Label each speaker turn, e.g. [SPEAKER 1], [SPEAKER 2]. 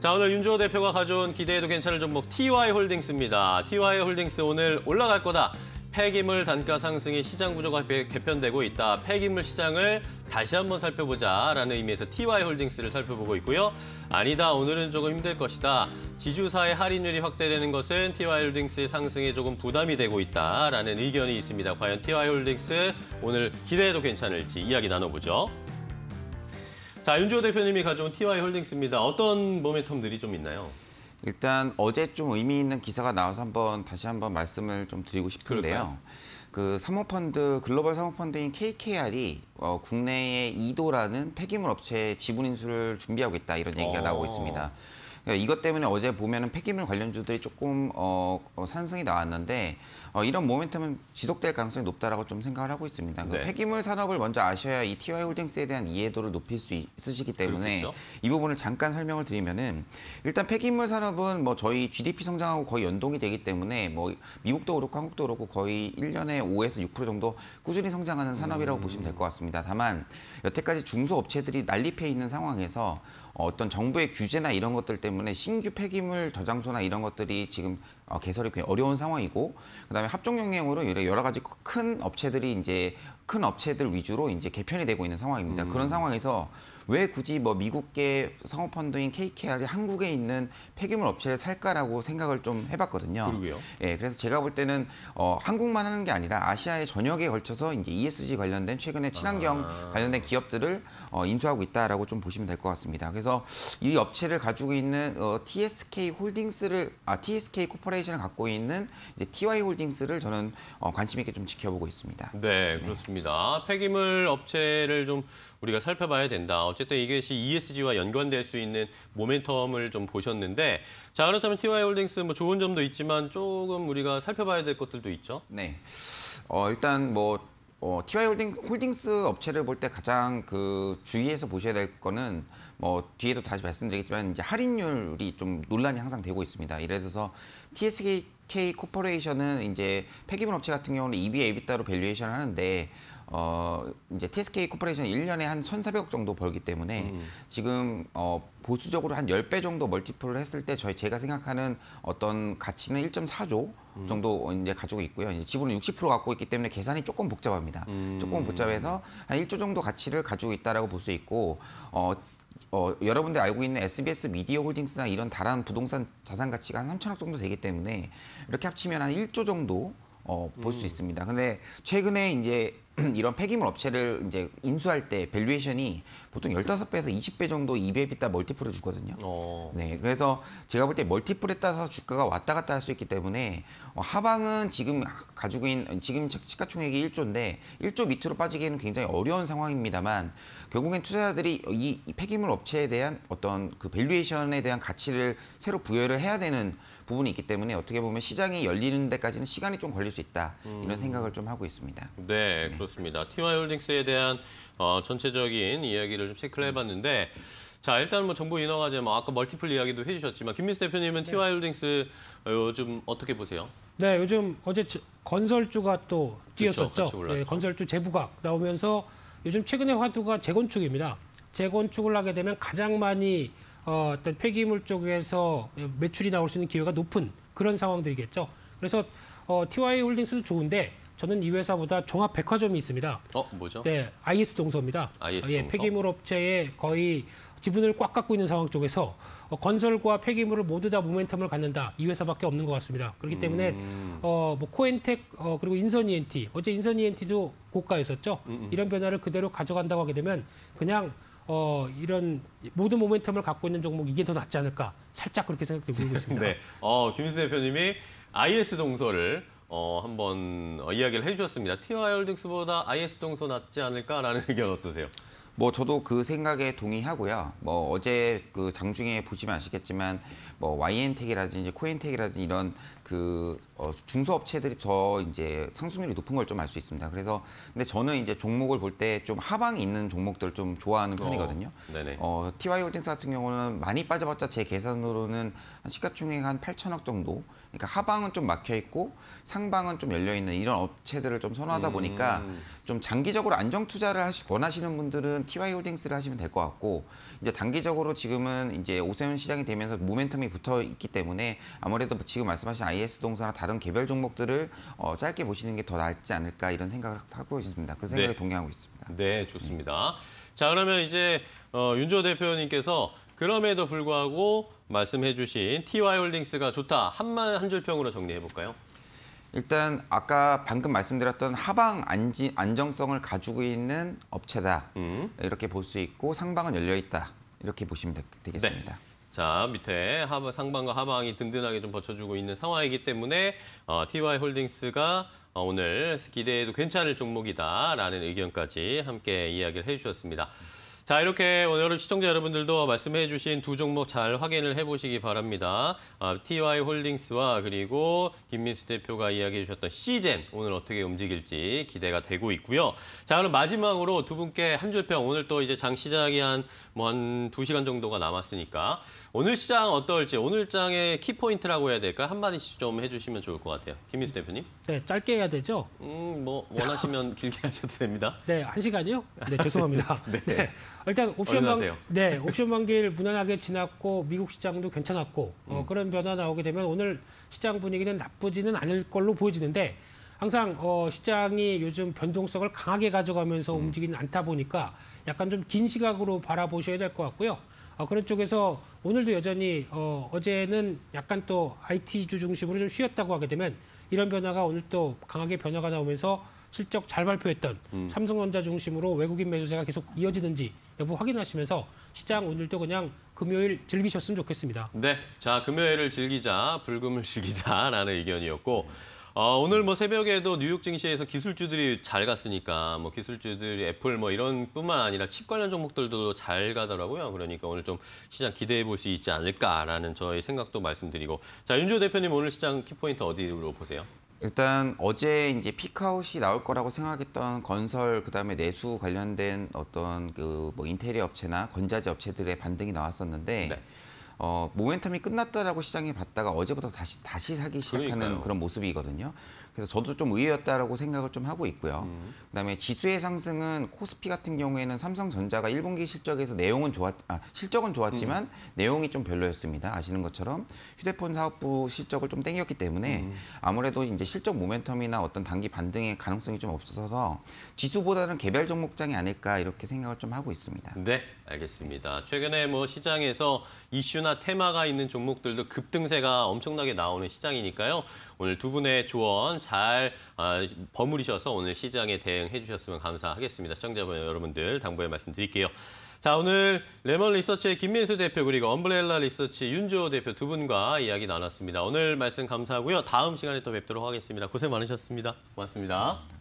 [SPEAKER 1] 자 오늘 윤주호 대표가 가져온 기대해도 괜찮을 종목 TY홀딩스입니다. TY홀딩스 오늘 올라갈 거다. 폐기물 단가 상승이 시장 구조가 개편되고 있다. 폐기물 시장을 다시 한번 살펴보자라는 의미에서 TY홀딩스를 살펴보고 있고요. 아니다, 오늘은 조금 힘들 것이다. 지주사의 할인율이 확대되는 것은 TY홀딩스의 상승에 조금 부담이 되고 있다라는 의견이 있습니다. 과연 TY홀딩스 오늘 기대해도 괜찮을지 이야기 나눠보죠. 자, 윤주호 대표님이 가져온 TY 홀딩스입니다.
[SPEAKER 2] 어떤 모멘텀들이 좀 있나요? 일단 어제 좀 의미 있는 기사가 나와서 한번 다시 한번 말씀을 좀 드리고 싶은데요. 그럴까요? 그 사모펀드 글로벌 사모펀드인 KKR이 어, 국내에 이도라는 폐기물 업체 지분 인수를 준비하고 있다 이런 얘기가 어... 나오고 있습니다. 그러니까 이것 때문에 어제 보면은 폐기물 관련주들이 조금 어, 상승이 어, 나왔는데 어, 이런 모멘텀은 지속될 가능성이 높다라고 좀 생각을 하고 있습니다. 그 네. 그 폐기물 산업을 먼저 아셔야 이 TY 홀딩스에 대한 이해도를 높일 수 있으시기 때문에 그렇겠죠? 이 부분을 잠깐 설명을 드리면은 일단 폐기물 산업은 뭐 저희 GDP 성장하고 거의 연동이 되기 때문에 뭐 미국도 그렇고 한국도 그렇고 거의 1년에 5에서 6% 정도 꾸준히 성장하는 산업이라고 음. 보시면 될 것 같습니다. 다만 여태까지 중소업체들이 난립해 있는 상황에서 어떤 정부의 규제나 이런 것들 때문에 신규 폐기물 저장소나 이런 것들이 지금 어, 개설이 굉장히 어려운 상황이고 그다음에 합종 영향으로 여러 가지 큰 업체들이 이제 큰 업체들 위주로 이제 개편이 되고 있는 상황입니다. 음. 그런 상황에서 왜 굳이 뭐 미국계 상업펀드인 KKR이 한국에 있는 폐기물 업체를 살까라고 생각을 좀 해봤거든요. 그러게요. 예, 그래서 제가 볼 때는 어, 한국만 하는 게 아니라 아시아의 전역에 걸쳐서 이제 ESG 관련된 최근에 친환경 아... 관련된 기업들을 어, 인수하고 있다라고 좀 보시면 될 것 같습니다. 그래서 이 업체를 가지고 있는 어, TSK 홀딩스를 아 TSK 코퍼레이션을 갖고 있는 이제 TY 홀딩스를 저는 어, 관심 있게 좀 지켜보고 있습니다. 네,
[SPEAKER 1] 그렇습니다. 네. 폐기물 업체를 좀 우리가 살펴봐야 된다. 어쨌든 이것이 ESG와 연관될 수 있는 모멘텀을 좀 보셨는데 자 그렇다면 TY홀딩스 뭐 좋은 점도 있지만 조금 우리가 살펴봐야 될 것들도 있죠.
[SPEAKER 2] 네. 어, 일단 뭐 어, TY 홀딩, 홀딩스 업체를 볼 때 가장 그 주의해서 보셔야 될 거는 뭐 뒤에도 다시 말씀드리겠지만 이제 할인율이 좀 논란이 항상 되고 있습니다. 예를 들어서 TSK 코퍼레이션은 이제 폐기물 업체 같은 경우는 EB, EBITDA로 밸류에이션 하는데 어, 이제 TSK 코퍼레이션이 1년에 한 1,400억 정도 벌기 때문에 음. 지금 어, 보수적으로 한 10배 정도 멀티플을 했을 때 저희 제가 생각하는 어떤 가치는 1.4조 음. 정도 이제 가지고 있고요. 이제 지분은 60% 갖고 있기 때문에 계산이 조금 복잡합니다. 음. 조금 복잡해서 한 1조 정도 가치를 가지고 있다라고 볼 수 있고 어 어, 여러분들 알고 있는 SBS 미디어 홀딩스나 이런 다른 부동산 자산 가치가 한 3천억 정도 되기 때문에 이렇게 합치면 한 1조 정도 어, 볼수 음. 있습니다. 근데 최근에 이제 이런 폐기물 업체를 이제 인수할 때 밸류에이션이 보통 15배에서 20배 정도 이베비타 멀티플을 주거든요. 어. 네, 그래서 제가 볼 때 멀티플에 따라서 주가가 왔다 갔다 할 수 있기 때문에 어, 하방은 지금 가지고 있는 지금 시가총액이 1조인데 1조 밑으로 빠지기에는 굉장히 어려운 상황입니다만 결국엔 투자자들이 이 폐기물 업체에 대한 어떤 그 밸류에이션에 대한 가치를 새로 부여를 해야 되는 부분이 있기 때문에 어떻게 보면 시장이 열리는 데까지는 시간이 좀 걸릴 수 있다 음. 이런 생각을 좀 하고 있습니다.
[SPEAKER 1] 네, 네. 들었습니다. TY홀딩스에 대한 어, 전체적인 이야기를 좀 체크를 음. 해봤는데 자 일단 뭐 정부 인허 가제뭐 아까 멀티플 이야기도 해주셨지만 김민수 대표님은 네. TY홀딩스 어, 요즘 어떻게 보세요?
[SPEAKER 3] 네 요즘 어제 건설주가 또 뛰었었죠. 그렇죠, 네, 건설주 재부각 나오면서 요즘 최근의 화두가 재건축입니다. 재건축을 하게 되면 가장 많이 어, 어떤 폐기물 쪽에서 매출이 나올 수 있는 기회가 높은 그런 상황들이겠죠. 그래서 어, TY홀딩스도 좋은데 저는 이 회사보다 종합 백화점이 있습니다.
[SPEAKER 1] 어, 뭐죠? 네,
[SPEAKER 3] IS 동서입니다. IS 예, 동서. 예, 폐기물 업체의 거의 지분을 꽉 갖고 있는 상황 쪽에서 어, 건설과 폐기물을 모두 다 모멘텀을 갖는다. 이 회사밖에 없는 것 같습니다. 그렇기 음. 때문에 음. 어, 뭐 코엔텍 어, 그리고 인선 ENT 어제 인선 ENT도 고가였었죠. 음음. 음. 이런 변화를 그대로 가져간다고 하게 되면 그냥 어, 이런 모든 모멘텀을 갖고 있는 종목 이게 더 낫지 않을까 살짝 그렇게 생각도 고 있습니다.
[SPEAKER 1] 네. 어, 김인수 대표님이 IS 동서를 어, 한번 어, 이야기를 해주셨습니다. 티와이 홀딩스보다 IS동소 낫지
[SPEAKER 2] 않을까라는 의견 어떠세요? 뭐 저도 그 생각에 동의하고요. 뭐 어제 그 장중에 보시면 아시겠지만 뭐와이엔텍이라든지 코엔텍이라든지 이런 그 어, 중소업체들이 더 이제 상승률이 높은 걸 좀 알 수 있습니다. 그래서 근데 저는 이제 종목을 볼 때 좀 하방에 있는 종목들을 좀 좋아하는 어, 편이거든요. 어, 네네. 어, TY홀딩스 같은 경우는 많이 빠져봤자 제 계산으로는 한 시가총액 한 8천억 정도. 그러니까 하방은 좀 막혀 있고 상방은 좀 열려 있는 이런 업체들을 좀 선호하다 보니까 음. 좀 장기적으로 안정 투자를 하시 원하시는 분들은 TY 홀딩스를 하시면 될 것 같고 이제 단기적으로 지금은 이제 오세훈 시장이 되면서 모멘텀이 붙어 있기 때문에 아무래도 지금 말씀하신 IS 동사나 다른 개별 종목들을 어, 짧게 보시는 게 더 낫지 않을까 이런 생각을 하고 있습니다. 그 생각에 네. 동의하고 있습니다.
[SPEAKER 1] 네, 좋습니다. 네. 자, 그러면 이제 어, 윤조 대표님께서 그럼에도 불구하고 말씀해 주신 TY홀딩스가 좋다. 한만 한줄 평으로 정리해 볼까요?
[SPEAKER 2] 일단 아까 방금 말씀드렸던 하방 안지, 안정성을 가지고 있는 업체다 음. 이렇게 볼 수 있고 상방은 열려 있다 이렇게 보시면 되, 겠습니다 네.
[SPEAKER 1] 자 밑에 하방, 상방과 하방이 든든하게 좀 버텨주고 있는 상황이기 때문에 어, TY 홀딩스가 어, 오늘 기대에도 괜찮을 종목이다라는 의견까지 함께 이야기를 해주셨습니다. 자, 이렇게 오늘은 시청자 여러분들도 말씀해 주신 두 종목 잘 확인을 해 보시기 바랍니다. 아, TY 홀딩스와 그리고 김민수 대표가 이야기해 주셨던 시젠 오늘 어떻게 움직일지 기대가 되고 있고요. 자, 그럼 마지막으로 두 분께 한 줄평 오늘 또 이제 장 시작이 한 뭐 한 두시간 정도가 남았으니까 오늘 시장 어떨지 오늘 장의 키포인트라고 해야 될까? 한 마디씩 좀 해 주시면 좋을 것 같아요. 김민수 대표님?
[SPEAKER 3] 네, 짧게 해야 되죠? 음, 뭐 원하시면 길게 하셔도 됩니다. 네, 한 시간이요? 네, 죄송합니다. 네. 네. 일단 옵션 만, 네, 옵션 만기를 무난하게 지났고 미국 시장도 괜찮았고 어, 음. 어, 그런 변화 나오게 되면 오늘 시장 분위기는 나쁘지는 않을 걸로 보여지는데 항상 어, 시장이 요즘 변동성을 강하게 가져가면서 음. 움직이는 않다 보니까 약간 좀 긴 시각으로 바라보셔야 될 것 같고요. 어, 그런 쪽에서 오늘도 여전히 어, 어제는 약간 또 IT주 중심으로 좀 쉬었다고 하게 되면 이런 변화가 오늘 또 강하게 변화가 나오면서 실적 잘 발표했던 음. 삼성전자 중심으로 외국인 매수세가 계속 이어지는지 여부 확인하시면서 시장 오늘도 그냥 금요일 즐기셨으면 좋겠습니다.
[SPEAKER 1] 네, 자 금요일을 즐기자, 불금을 즐기자라는 의견이었고 아, 오늘 뭐 새벽에도 뉴욕 증시에서 기술주들이 잘 갔으니까 뭐 기술주들이 애플 뭐 이런 뿐만 아니라 칩 관련 종목들도 잘 가더라고요. 그러니까 오늘 좀 시장 기대해 볼 수 있지 않을까라는 저희 생각도 말씀드리고 자윤주 대표님 오늘 시장 키포인트 어디로 보세요?
[SPEAKER 2] 일단 어제 이제 피카웃이 나올 거라고 생각했던 건설 그다음에 내수 관련된 어떤 그 뭐 인테리어 업체나 건자재 업체들의 반등이 나왔었는데 네. 어, 모멘텀이 끝났다라고 시장이 봤다가 어제부터 다시 다시 사기 시작하는 그러니까요. 그런 모습이거든요. 그래서 저도 좀 의외였다라고 생각을 좀 하고 있고요. 음. 그다음에 지수의 상승은 코스피 같은 경우에는 삼성전자가 1분기 실적에서 내용은 좋았 아, 실적은 좋았지만 음. 내용이 좀 별로였습니다. 아시는 것처럼 휴대폰 사업부 실적을 좀 땡겼기 때문에 음. 아무래도 이제 실적 모멘텀이나 어떤 단기 반등의 가능성이 좀 없어서 지수보다는 개별 종목장이 아닐까 이렇게 생각을 좀 하고 있습니다. 네,
[SPEAKER 1] 알겠습니다. 최근에 뭐 시장에서 이슈나 테마가 있는 종목들도 급등세가 엄청나게 나오는 시장이니까요. 오늘 두 분의 조언 잘 어, 버무리셔서 오늘 시장에 대응해 주셨으면 감사하겠습니다. 시청자 여러분들 당부의 말씀 드릴게요. 자 오늘 레몬 리서치의 김민수 대표 그리고 엄브렐라 리서치 윤주호 대표 두 분과 이야기 나눴습니다. 오늘 말씀 감사하고요. 다음 시간에 또 뵙도록 하겠습니다. 고생 많으셨습니다. 고맙습니다.